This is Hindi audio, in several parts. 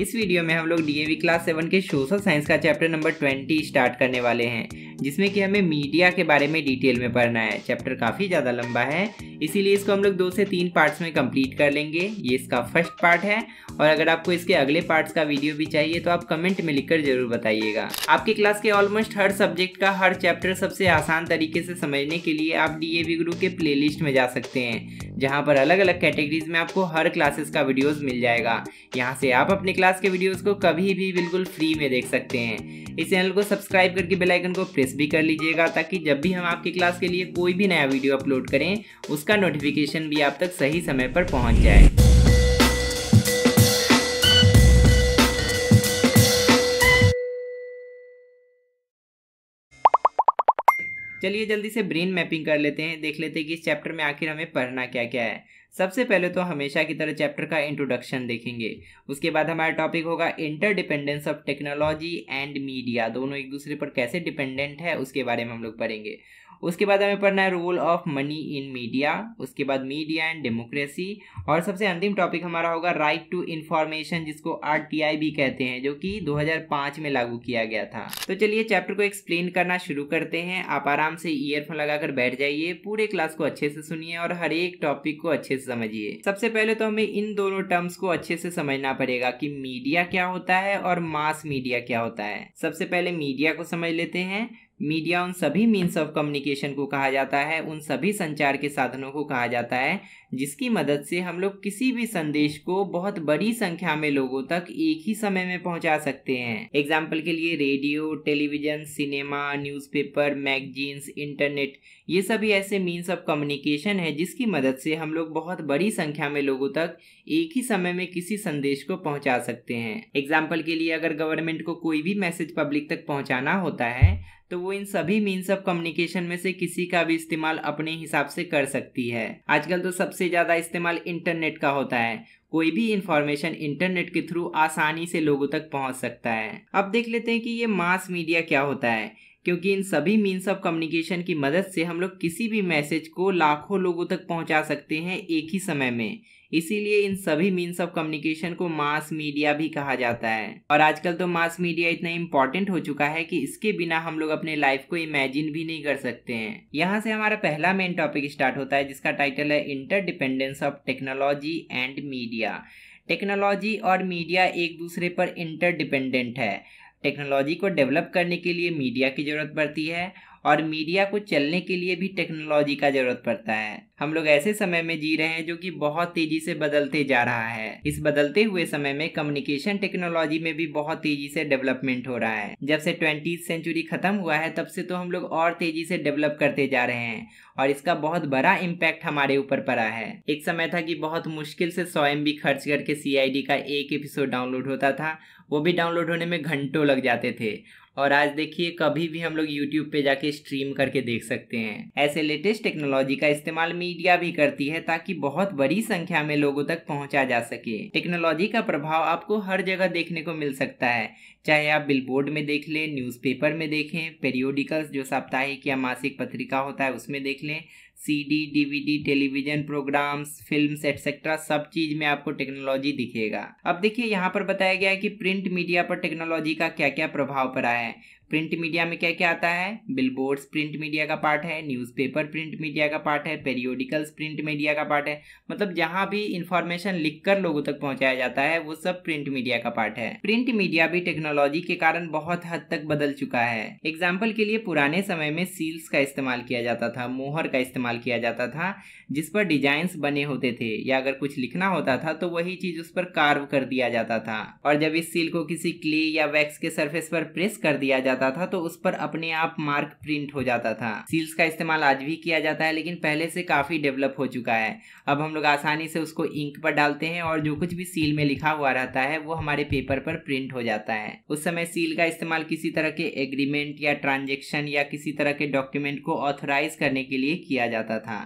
इस वीडियो में हम लोग डीएवी क्लास सेवन के सोशल साइंस का चैप्टर नंबर ट्वेंटी स्टार्ट करने वाले हैं जिसमें कि हमें मीडिया के बारे में डिटेल में पढ़ना है चैप्टर काफ़ी ज़्यादा लंबा है इसीलिए इसको हम लोग दो से तीन पार्ट्स में कंप्लीट कर लेंगे ये इसका फर्स्ट पार्ट है और अगर आपको इसके अगले पार्ट्स का वीडियो भी चाहिए तो आप कमेंट में लिखकर जरूर बताइएगा आपके क्लास के ऑलमोस्ट हर सब्जेक्ट का हर चैप्टर सबसे आसान तरीके से समझने के लिए आप डी ए गुरु के प्ले में जा सकते हैं जहाँ पर अलग अलग कैटेगरीज में आपको हर क्लासेस का वीडियोस मिल जाएगा यहाँ से आप अपने क्लास के वीडियोस को कभी भी बिल्कुल फ्री में देख सकते हैं इस चैनल को सब्सक्राइब करके बेलाइकन को प्रेस प्रेस भी कर लीजिएगा ताकि जब भी हम आपकी क्लास के लिए कोई भी नया वीडियो अपलोड करें उसका नोटिफिकेशन भी आप तक सही समय पर पहुँच जाए चलिए जल्दी से ब्रेन मैपिंग कर लेते हैं देख लेते हैं कि इस चैप्टर में आखिर हमें पढ़ना क्या क्या है सबसे पहले तो हमेशा की तरह चैप्टर का इंट्रोडक्शन देखेंगे उसके बाद हमारा टॉपिक होगा interdependence of technology and media दोनों एक दूसरे पर कैसे डिपेंडेंट है उसके बारे में हम लोग पढ़ेंगे उसके बाद हमें पढ़ना है role of money in media उसके बाद मीडिया एंड डेमोक्रेसी और सबसे अंतिम टॉपिक हमारा होगा राइट टू इन्फॉर्मेशन जिसको आर भी कहते हैं जो कि 2005 में लागू किया गया था तो चलिए चैप्टर को एक्सप्लेन करना शुरू करते हैं आप आराम से ईयरफोन लगाकर बैठ जाइए पूरे क्लास को अच्छे से सुनिए और हर एक टॉपिक को अच्छे से समझिए सबसे पहले तो हमें इन दोनों टर्म्स को अच्छे से समझना पड़ेगा की मीडिया क्या होता है और मास मीडिया क्या होता है सबसे पहले मीडिया को समझ लेते हैं मीडिया उन सभी मीन्स ऑफ कम्युनिकेशन को कहा जाता है उन सभी संचार के साधनों को कहा जाता है जिसकी मदद से हम लोग किसी भी संदेश को बहुत बड़ी संख्या में लोगों तक एक ही समय में पहुंचा सकते हैं एग्जाम्पल के लिए radio television cinema newspaper magazines internet ये सभी ऐसे मीन्स ऑफ कम्युनिकेशन है जिसकी मदद से हम लोग बहुत बड़ी संख्या में लोगों तक एक ही समय में किसी संदेश को पहुंचा सकते हैं एग्जाम्पल के लिए अगर गवर्नमेंट को कोई भी मैसेज पब्लिक तक पहुंचाना होता है तो वो इन सभी मीन्स ऑफ कम्युनिकेशन में से किसी का भी इस्तेमाल अपने हिसाब से कर सकती है आजकल तो सबसे ज़्यादा इस्तेमाल इंटरनेट का होता है कोई भी इंफॉर्मेशन इंटरनेट के थ्रू आसानी से लोगों तक पहुंच सकता है अब देख लेते हैं कि ये मास मीडिया क्या होता है क्योंकि इन सभी मीन्स ऑफ कम्युनिकेशन की मदद से हम लोग किसी भी मैसेज को लाखों लोगों तक पहुंचा सकते हैं एक ही समय में इसीलिए इन सभी मीन्स ऑफ कम्युनिकेशन को मास मीडिया भी कहा जाता है और आजकल तो मास मीडिया इतना इम्पोर्टेंट हो चुका है कि इसके बिना हम लोग अपने लाइफ को इमेजिन भी नहीं कर सकते हैं यहाँ से हमारा पहला मेन टॉपिक स्टार्ट होता है जिसका टाइटल है interdependence of technology and media technology और मीडिया एक दूसरे पर इंटरडिपेंडेंट है टेक्नोलॉजी को डेवलप करने के लिए मीडिया की ज़रूरत पड़ती है और मीडिया को चलने के लिए भी टेक्नोलॉजी का जरूरत पड़ता है हम लोग ऐसे समय में जी रहे हैं जो कि बहुत तेजी से बदलते जा रहा है इस बदलते हुए समय में कम्युनिकेशन टेक्नोलॉजी में भी बहुत तेजी से डेवलपमेंट हो रहा है जब से ट्वेंटी सेंचुरी खत्म हुआ है तब से तो हम लोग और तेजी से डेवलप करते जा रहे हैं और इसका बहुत बड़ा इम्पैक्ट हमारे ऊपर पड़ा है एक समय था कि बहुत मुश्किल से सौ एम खर्च करके सी का एक एपिसोड डाउनलोड होता था वो भी डाउनलोड होने में घंटों लग जाते थे और आज देखिए कभी भी हम लोग यूट्यूब पे जाके स्ट्रीम करके देख सकते हैं ऐसे लेटेस्ट टेक्नोलॉजी का इस्तेमाल मीडिया भी करती है ताकि बहुत बड़ी संख्या में लोगों तक पहुंचा जा सके टेक्नोलॉजी का प्रभाव आपको हर जगह देखने को मिल सकता है चाहे आप बिलबोर्ड में देख लें न्यूज़पेपर में देखें पेरियोडिकल्स जो साप्ताहिक या मासिक पत्रिका होता है उसमें देख लें CD DVD television programmes films etcetera सब चीज में आपको टेक्नोलॉजी दिखेगा अब देखिए यहाँ पर बताया गया है कि प्रिंट मीडिया पर टेक्नोलॉजी का क्या क्या प्रभाव पड़ा है प्रिंट मीडिया में क्या क्या आता है बिलबोर्ड्स प्रिंट मीडिया का पार्ट है न्यूज़पेपर प्रिंट मीडिया का पार्ट है पेरियोडिकल्स प्रिंट मीडिया का पार्ट है मतलब जहाँ भी इंफॉर्मेशन लिखकर लोगों तक पहुँचाया जाता है वो सब प्रिंट मीडिया का पार्ट है प्रिंट मीडिया भी टेक्नोलॉजी के कारण बहुत हद तक बदल चुका है एग्जाम्पल के लिए पुराने समय में सील्स का इस्तेमाल किया जाता था मोहर का इस्तेमाल किया जाता था जिस पर डिजाइंस बने होते थे या अगर कुछ लिखना होता था तो वही चीज उस पर कार्व कर दिया जाता था और जब इस सील को किसी क्ले या वैक्स के सरफेस पर प्रेस कर दिया जाता जाता था तो उस पर अपने आप मार्क प्रिंट हो जाता था सील्स का इस्तेमाल आज भी किया जाता है लेकिन पहले से काफ़ी डेवलप हो चुका है अब हम लोग आसानी से उसको इंक पर डालते हैं और जो कुछ भी सील में लिखा हुआ रहता है वो हमारे पेपर पर प्रिंट हो जाता है उस समय सील का इस्तेमाल किसी तरह के एग्रीमेंट या ट्रांजेक्शन या किसी तरह के डॉक्यूमेंट को ऑथोराइज करने के लिए किया जाता था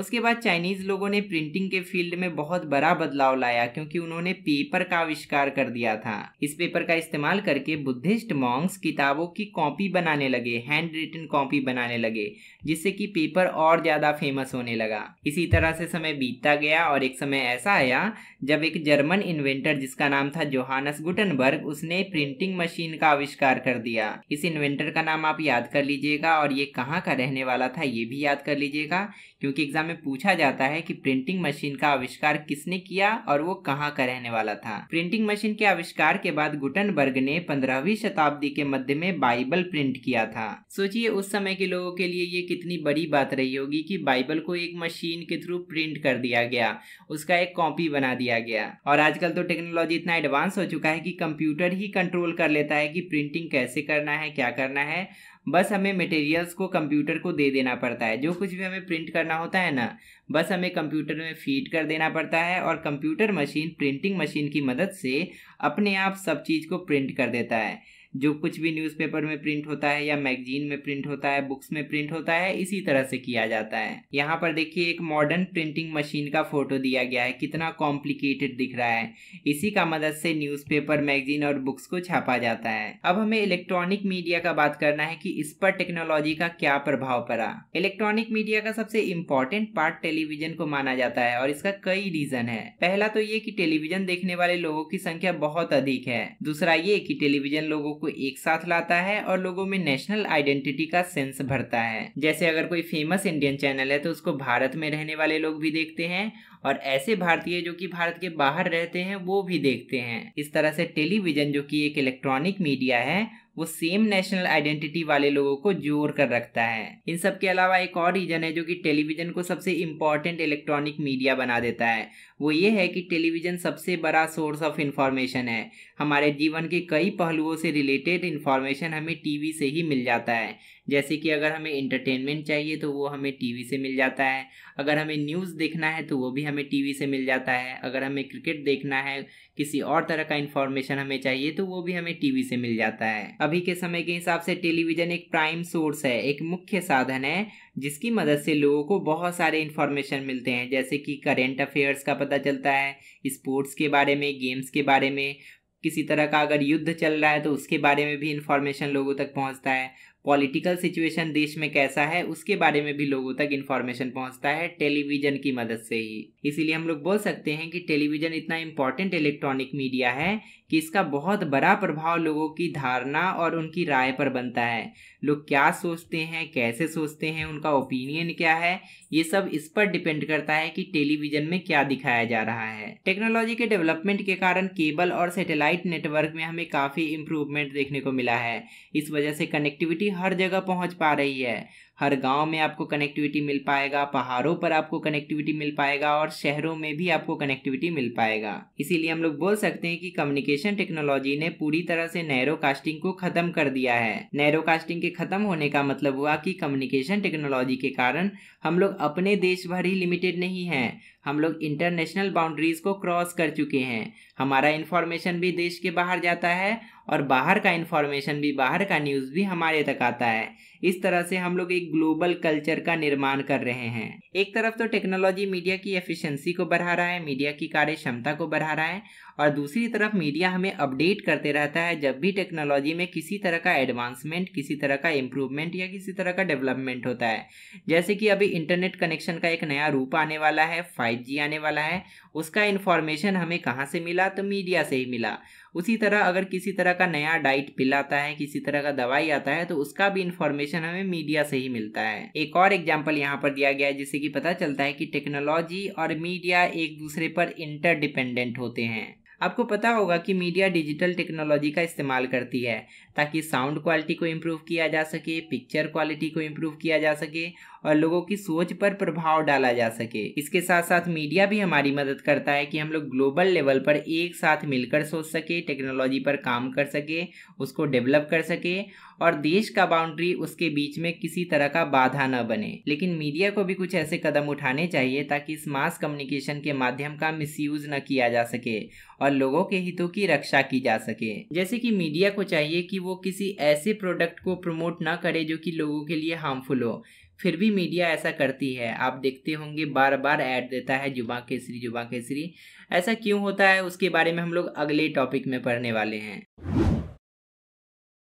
उसके बाद चाइनीज़ लोगों ने प्रिंटिंग के फील्ड में बहुत बड़ा बदलाव लाया क्योंकि उन्होंने पेपर का आविष्कार कर दिया था इस पेपर का इस्तेमाल करके बुद्धिस्ट मॉन्ग्स किताबों की कॉपी बनाने लगे हैंड रिटन कॉपी बनाने लगे जिससे कि पेपर और ज़्यादा फेमस होने लगा इसी तरह से समय बीतता गया और एक समय ऐसा आया जब एक जर्मन इन्वेंटर जिसका नाम था जोहानस गुटनबर्ग उसने प्रिंटिंग मशीन का आविष्कार कर दिया इस इन्वेंटर का नाम आप याद कर लीजिएगा और ये कहाँ का रहने वाला था ये भी याद कर लीजिएगा क्योंकि एग्जाम परीक्षा में पूछा जाता है कि प्रिंटिंग मशीन का आविष्कार किसने किया और वो कहाँ का रहने वाला था प्रिंटिंग मशीन के आविष्कार के बाद गुटनबर्ग ने पंद्रहवीं शताब्दी के मध्य में बाइबल प्रिंट किया था सोचिए उस समय के लोगों के लिए ये कितनी बड़ी बात रही होगी कि बाइबल को एक मशीन के थ्रू प्रिंट कर दिया गया उसका एक कॉपी बना दिया गया और आजकल तो टेक्नोलॉजी इतना एडवांस हो चुका है कि कंप्यूटर ही कंट्रोल कर लेता है कि प्रिंटिंग कैसे करना है क्या करना है बस हमें मटेरियल्स को कंप्यूटर को दे देना पड़ता है जो कुछ भी हमें प्रिंट करना होता है ना बस हमें कंप्यूटर में फीड कर देना पड़ता है और कंप्यूटर मशीन प्रिंटिंग मशीन की मदद से अपने आप सब चीज़ को प्रिंट कर देता है जो कुछ भी न्यूज़पेपर में प्रिंट होता है या मैगजीन में प्रिंट होता है बुक्स में प्रिंट होता है इसी तरह से किया जाता है यहाँ पर देखिए एक मॉडर्न प्रिंटिंग मशीन का फोटो दिया गया है कितना कॉम्प्लिकेटेड दिख रहा है इसी का मदद से न्यूज़पेपर मैगजीन और बुक्स को छापा जाता है अब हमें इलेक्ट्रॉनिक मीडिया का बात करना है कि इस पर टेक्नोलॉजी का क्या प्रभाव पड़ा इलेक्ट्रॉनिक मीडिया का सबसे इम्पोर्टेंट पार्ट टेलीविजन को माना जाता है और इसका कई रीजन है पहला तो ये कि टेलीविजन देखने वाले लोगों की संख्या बहुत अधिक है दूसरा ये कि टेलीविजन लोगों को एक साथ लाता है और लोगों में नेशनल आइडेंटिटी का सेंस भरता है जैसे अगर कोई फेमस इंडियन चैनल है तो उसको भारत में रहने वाले लोग भी देखते हैं और ऐसे भारतीय जो कि भारत के बाहर रहते हैं वो भी देखते हैं इस तरह से टेलीविजन जो कि एक इलेक्ट्रॉनिक मीडिया है वो सेम नेशनल आइडेंटिटी वाले लोगों को जोड़ कर रखता है इन सब के अलावा एक और रीजन है जो कि टेलीविजन को सबसे इम्पॉर्टेंट इलेक्ट्रॉनिक मीडिया बना देता है वो ये है कि टेलीविजन सबसे बड़ा सोर्स ऑफ इन्फॉर्मेशन है हमारे जीवन के कई पहलुओं से रिलेटेड इन्फॉर्मेशन हमें टीवी से ही मिल जाता है जैसे कि अगर हमें इंटरटेनमेंट चाहिए तो वो हमें टीवी से मिल जाता है अगर हमें न्यूज़ देखना है तो वो भी हमें टीवी से मिल जाता है अगर हमें क्रिकेट देखना है किसी और तरह का इन्फॉर्मेशन हमें चाहिए तो वो भी हमें टीवी से मिल जाता है अभी के समय के हिसाब से टेलीविज़न एक प्राइम सोर्स है एक मुख्य साधन है जिसकी मदद से लोगों को बहुत सारे इन्फॉर्मेशन मिलते हैं जैसे कि करेंट अफेयर्स का पता चलता है स्पोर्ट्स के बारे में गेम्स के बारे में किसी तरह का अगर युद्ध चल रहा है तो उसके बारे में भी इन्फॉर्मेशन लोगों तक पहुंचता है पॉलिटिकल सिचुएशन देश में कैसा है उसके बारे में भी लोगों तक इन्फॉर्मेशन पहुंचता है टेलीविजन की मदद से ही इसीलिए हम लोग बोल सकते हैं कि टेलीविजन इतना इम्पोर्टेंट इलेक्ट्रॉनिक मीडिया है कि इसका बहुत बड़ा प्रभाव लोगों की धारणा और उनकी राय पर बनता है लोग क्या सोचते हैं कैसे सोचते हैं उनका ओपिनियन क्या है ये सब इस पर डिपेंड करता है कि टेलीविजन में क्या दिखाया जा रहा है टेक्नोलॉजी के डेवलपमेंट के कारण केबल और सैटेलाइट नेटवर्क में हमें काफ़ी इम्प्रूवमेंट देखने को मिला है इस वजह से कनेक्टिविटी हर जगह पहुँच पा रही है हर गांव में आपको कनेक्टिविटी मिल पाएगा पहाड़ों पर आपको कनेक्टिविटी मिल पाएगा और शहरों में भी आपको कनेक्टिविटी मिल पाएगा इसीलिए हम लोग बोल सकते हैं कि कम्युनिकेशन टेक्नोलॉजी ने पूरी तरह से नैरो कास्टिंग को खत्म कर दिया है नैरो कास्टिंग के खत्म होने का मतलब हुआ कि कम्युनिकेशन टेक्नोलॉजी के कारण हम लोग अपने देश भर ही लिमिटेड नहीं है हम लोग इंटरनेशनल बाउंड्रीज को क्रॉस कर चुके हैं हमारा इन्फॉर्मेशन भी देश के बाहर जाता है और बाहर का इन्फॉर्मेशन भी बाहर का न्यूज़ भी हमारे तक आता है इस तरह से हम लोग एक ग्लोबल कल्चर का निर्माण कर रहे हैं एक तरफ तो टेक्नोलॉजी मीडिया की एफिशिएंसी को बढ़ा रहा है मीडिया की कार्य क्षमता को बढ़ा रहा है और दूसरी तरफ मीडिया हमें अपडेट करते रहता है जब भी टेक्नोलॉजी में किसी तरह का एडवांसमेंट किसी तरह का इम्प्रूवमेंट या किसी तरह का डेवलपमेंट होता है जैसे कि अभी इंटरनेट कनेक्शन का एक नया रूप आने वाला है फाइव आने वाला है उसका इन्फॉर्मेशन हमें कहाँ से मिला तो मीडिया से ही मिला उसी तरह अगर किसी तरह का नया डाइट पिल आता है किसी तरह का दवाई आता है तो उसका भी इन्फॉर्मेशन हमें मीडिया से ही मिलता है एक और एग्जाम्पल यहाँ पर दिया गया है जिससे कि पता चलता है कि टेक्नोलॉजी और मीडिया एक दूसरे पर इंटरडिपेंडेंट होते हैं आपको पता होगा कि मीडिया डिजिटल टेक्नोलॉजी का इस्तेमाल करती है ताकि साउंड क्वालिटी को इम्प्रूव किया जा सके पिक्चर क्वालिटी को इम्प्रूव किया जा सके और लोगों की सोच पर प्रभाव डाला जा सके इसके साथ साथ मीडिया भी हमारी मदद करता है कि हम लोग ग्लोबल लेवल पर एक साथ मिलकर सोच सके टेक्नोलॉजी पर काम कर सके उसको डेवलप कर सके और देश का बाउंड्री उसके बीच में किसी तरह का बाधा न बने लेकिन मीडिया को भी कुछ ऐसे कदम उठाने चाहिए ताकि इस मास कम्युनिकेशन के माध्यम का यूज न किया जा सके और लोगों के हितों की रक्षा की जा सके जैसे कि मीडिया को चाहिए कि वो किसी ऐसे प्रोडक्ट को प्रमोट ना करे जो कि लोगों के लिए हार्मफुल हो फिर भी मीडिया ऐसा करती है आप देखते होंगे बार बार ऐड देता है जुबा केसरी जुबा केसरी ऐसा क्यों होता है उसके बारे में हम लोग अगले टॉपिक में पढ़ने वाले हैं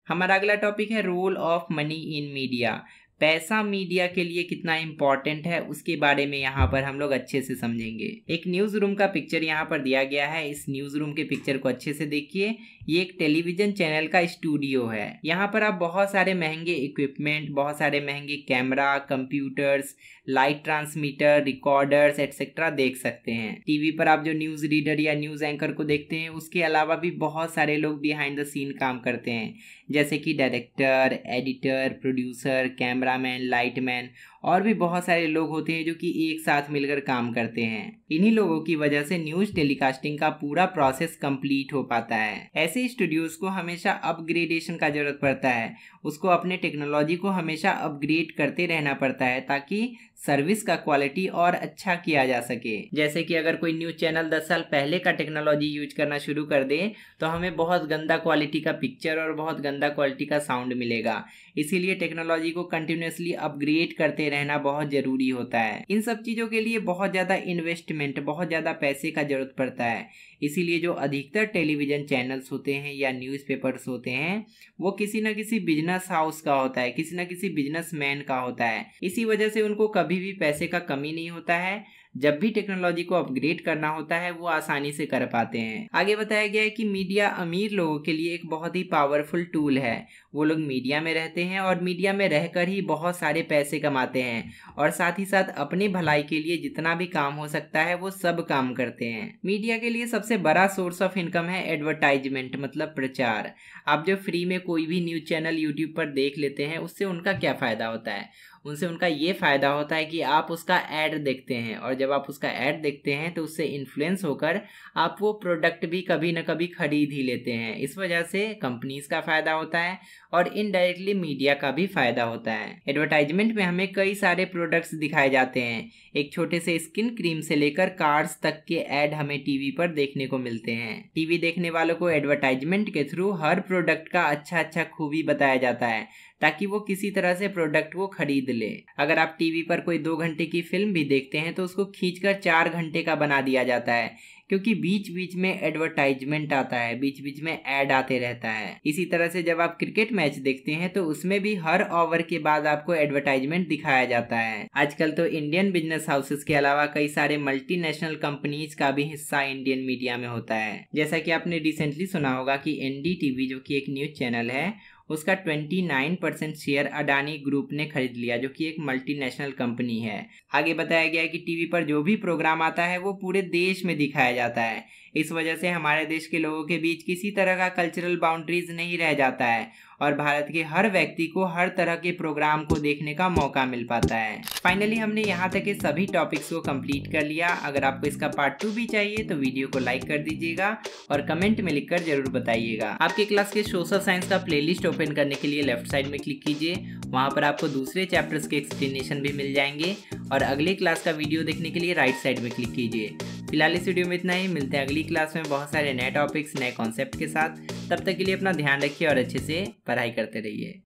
हमारा अगला टॉपिक है role of money in media पैसा मीडिया के लिए कितना इम्पोर्टेंट है उसके बारे में यहाँ पर हम लोग अच्छे से समझेंगे एक न्यूज रूम का पिक्चर यहाँ पर दिया गया है इस न्यूज रूम के पिक्चर को अच्छे से देखिए ये एक टेलीविजन चैनल का स्टूडियो है यहाँ पर आप बहुत सारे महंगे इक्विपमेंट बहुत सारे महंगे camera computers light transmitter recorders etcetera देख सकते हैं टीवी पर आप जो न्यूज रीडर या न्यूज एंकर को देखते हैं उसके अलावा भी बहुत सारे लोग बिहाइंड द सीन काम करते हैं जैसे कि director editor producer camera cameraman lightman और भी बहुत सारे लोग होते हैं जो कि एक साथ मिलकर काम करते हैं इन्हीं लोगों की वजह से न्यूज टेलीकास्टिंग का पूरा प्रोसेस कंप्लीट हो पाता है ऐसे स्टूडियोज को हमेशा अपग्रेडेशन का जरूरत पड़ता है उसको अपने टेक्नोलॉजी को हमेशा अपग्रेड करते रहना पड़ता है ताकि सर्विस का क्वालिटी और अच्छा किया जा सके जैसे कि अगर कोई न्यूज चैनल दस साल पहले का टेक्नोलॉजी यूज करना शुरू कर दे तो हमें बहुत गंदा क्वालिटी का पिक्चर और बहुत गंदा क्वालिटी का साउंड मिलेगा इसीलिए टेक्नोलॉजी को कंटिन्यू कंटिन्यूसली अपग्रेड करते रहना बहुत जरूरी होता है इन सब चीज़ों के लिए बहुत ज़्यादा इन्वेस्टमेंट बहुत ज़्यादा पैसे का जरूरत पड़ता है इसीलिए जो अधिकतर टेलीविज़न चैनल्स होते हैं या न्यूज़पेपर्स होते हैं वो किसी न किसी बिजनेस हाउस का होता है किसी न किसी बिजनेसमैन का होता है इसी वजह से उनको कभी भी पैसे का कमी नहीं होता है जब भी टेक्नोलॉजी को अपग्रेड करना होता है वो आसानी से कर पाते हैं आगे बताया गया है कि मीडिया अमीर लोगों के लिए एक बहुत ही पावरफुल टूल है वो लोग मीडिया में रहते हैं और मीडिया में रहकर ही बहुत सारे पैसे कमाते हैं और साथ ही साथ अपनी भलाई के लिए जितना भी काम हो सकता है वो सब काम करते हैं मीडिया के लिए सबसे बड़ा सोर्स ऑफ इनकम है एडवर्टाइजमेंट मतलब प्रचार आप जो फ्री में कोई भी न्यूज चैनल यूट्यूब पर देख लेते हैं उससे उनका क्या फ़ायदा होता है उनसे उनका ये फ़ायदा होता है कि आप उसका ऐड देखते हैं और जब आप उसका ऐड देखते हैं तो उससे इन्फ्लुएंस होकर आप वो प्रोडक्ट भी कभी ना कभी खरीद ही लेते हैं इस वजह से कंपनीज का फ़ायदा होता है और इनडायरेक्टली मीडिया का भी फ़ायदा होता है एडवर्टाइजमेंट में हमें कई सारे प्रोडक्ट्स दिखाए जाते हैं एक छोटे से स्किन क्रीम से लेकर कार्स तक के ऐड हमें टीवी पर देखने को मिलते हैं टीवी देखने वालों को एडवर्टाइजमेंट के थ्रू हर प्रोडक्ट का अच्छा अच्छा खूबी बताया जाता है ताकि वो किसी तरह से प्रोडक्ट को खरीद ले अगर आप टीवी पर कोई दो घंटे की फिल्म भी देखते हैं तो उसको खींचकर चार घंटे का बना दिया जाता है क्योंकि बीच बीच में एडवर्टाइजमेंट आता है बीच बीच में एड आते रहता है इसी तरह से जब आप क्रिकेट मैच देखते हैं तो उसमें भी हर ओवर के बाद आपको एडवर्टाइजमेंट दिखाया जाता है आजकल तो इंडियन बिजनेस हाउसेस के अलावा कई सारे मल्टीनेशनल कंपनीज का भी हिस्सा इंडियन मीडिया में होता है जैसा की आपने रिसेंटली सुना होगा की एनडीटीवी जो की एक न्यूज चैनल है उसका 29 परसेंट शेयर अडानी ग्रुप ने खरीद लिया जो कि एक मल्टीनेशनल कंपनी है आगे बताया गया है कि टीवी पर जो भी प्रोग्राम आता है वो पूरे देश में दिखाया जाता है इस वजह से हमारे देश के लोगों के बीच किसी तरह का कल्चरल बाउंड्रीज नहीं रह जाता है और भारत के हर व्यक्ति को हर तरह के प्रोग्राम को देखने का मौका मिल पाता है फाइनली हमने यहाँ तक के सभी टॉपिक्स को कंप्लीट कर लिया अगर आपको इसका पार्ट टू भी चाहिए तो वीडियो को लाइक कर दीजिएगा और कमेंट में लिखकर जरूर बताइएगा आपके क्लास के सोशल साइंस का प्लेलिस्ट ओपन करने के लिए लेफ्ट साइड में क्लिक कीजिए वहाँ पर आपको दूसरे चैप्टर्स के एक्सप्लेनेशन भी मिल जाएंगे और अगले क्लास का वीडियो देखने के लिए राइट साइड में क्लिक कीजिए फिलहाल इस वीडियो में इतना ही मिलते हैं अगली क्लास में बहुत सारे नए टॉपिक्स नए कॉन्सेप्ट के साथ तब तक के लिए अपना ध्यान रखिए और अच्छे से पढ़ाई करते रहिए